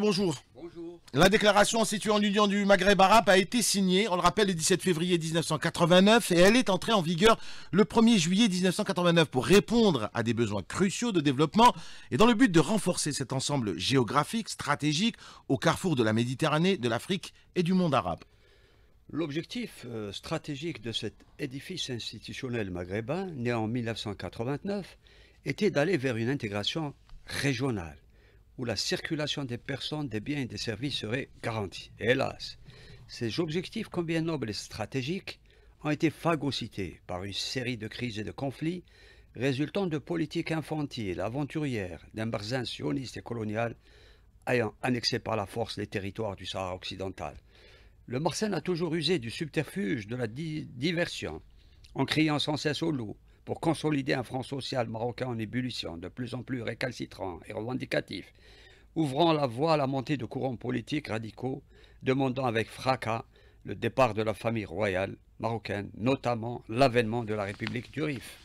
bonjour. La déclaration situant l'Union du Maghreb arabe a été signée, on le rappelle, le 17 février 1989 et elle est entrée en vigueur le 1er juillet 1989 pour répondre à des besoins cruciaux de développement et dans le but de renforcer cet ensemble géographique, stratégique, au carrefour de la Méditerranée, de l'Afrique et du monde arabe. L'objectif euh, stratégique de cet édifice institutionnel maghrébin, né en 1989, était d'aller vers une intégration régionale où la circulation des personnes, des biens et des services serait garantie. Hélas, ces objectifs combien nobles et stratégiques ont été phagocytés par une série de crises et de conflits résultant de politiques infantiles, aventurières, d'un barzin sioniste et colonial ayant annexé par la force les territoires du Sahara occidental. Le Marseille a toujours usé du subterfuge, de la diversion, en criant sans cesse au loup, pour consolider un front social marocain en ébullition, de plus en plus récalcitrant et revendicatif, ouvrant la voie à la montée de courants politiques radicaux, demandant avec fracas le départ de la famille royale marocaine, notamment l'avènement de la République du Rif.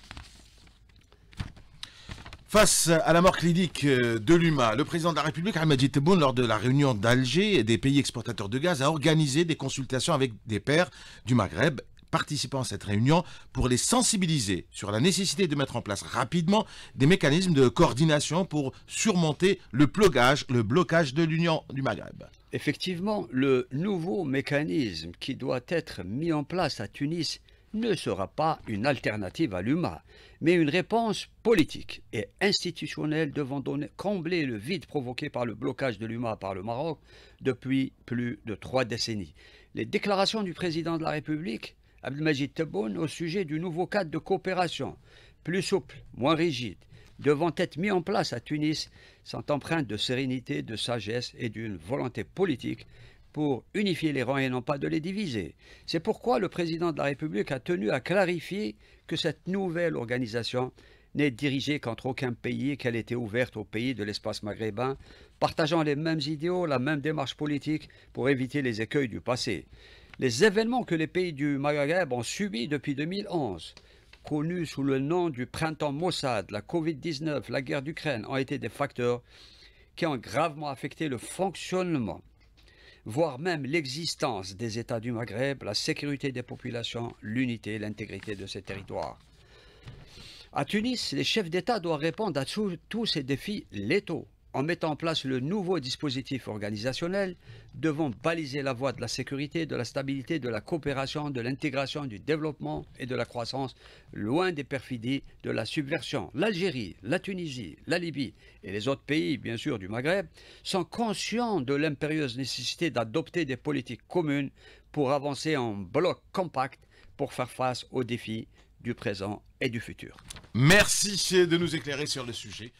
Face à la mort clinique de l'UMA, le président de la République, Ahmed Tebboune, lors de la réunion d'Alger et des pays exportateurs de gaz, a organisé des consultations avec des pairs du Maghreb Participant à cette réunion pour les sensibiliser sur la nécessité de mettre en place rapidement des mécanismes de coordination pour surmonter le blocage, le blocage de l'Union du Maghreb. Effectivement, le nouveau mécanisme qui doit être mis en place à Tunis ne sera pas une alternative à l'UMA, mais une réponse politique et institutionnelle devant combler le vide provoqué par le blocage de l'UMA par le Maroc depuis plus de trois décennies. Les déclarations du président de la République Abdelmajid Tebboune au sujet du nouveau cadre de coopération, plus souple, moins rigide, devant être mis en place à Tunis, sont empreintes de sérénité, de sagesse et d'une volonté politique pour unifier les rangs et non pas de les diviser. C'est pourquoi le président de la République a tenu à clarifier que cette nouvelle organisation n'est dirigée qu'entre aucun pays et qu'elle était ouverte aux pays de l'espace maghrébin, partageant les mêmes idéaux, la même démarche politique pour éviter les écueils du passé les événements que les pays du Maghreb ont subis depuis 2011, connus sous le nom du printemps Mossad, la Covid-19, la guerre d'Ukraine, ont été des facteurs qui ont gravement affecté le fonctionnement, voire même l'existence des États du Maghreb, la sécurité des populations, l'unité et l'intégrité de ces territoires. À Tunis, les chefs d'État doivent répondre à tous ces défis létaux en mettant en place le nouveau dispositif organisationnel, devons baliser la voie de la sécurité, de la stabilité, de la coopération, de l'intégration, du développement et de la croissance, loin des perfidies de la subversion. L'Algérie, la Tunisie, la Libye et les autres pays, bien sûr, du Maghreb, sont conscients de l'impérieuse nécessité d'adopter des politiques communes pour avancer en bloc compact pour faire face aux défis du présent et du futur. Merci de nous éclairer sur le sujet.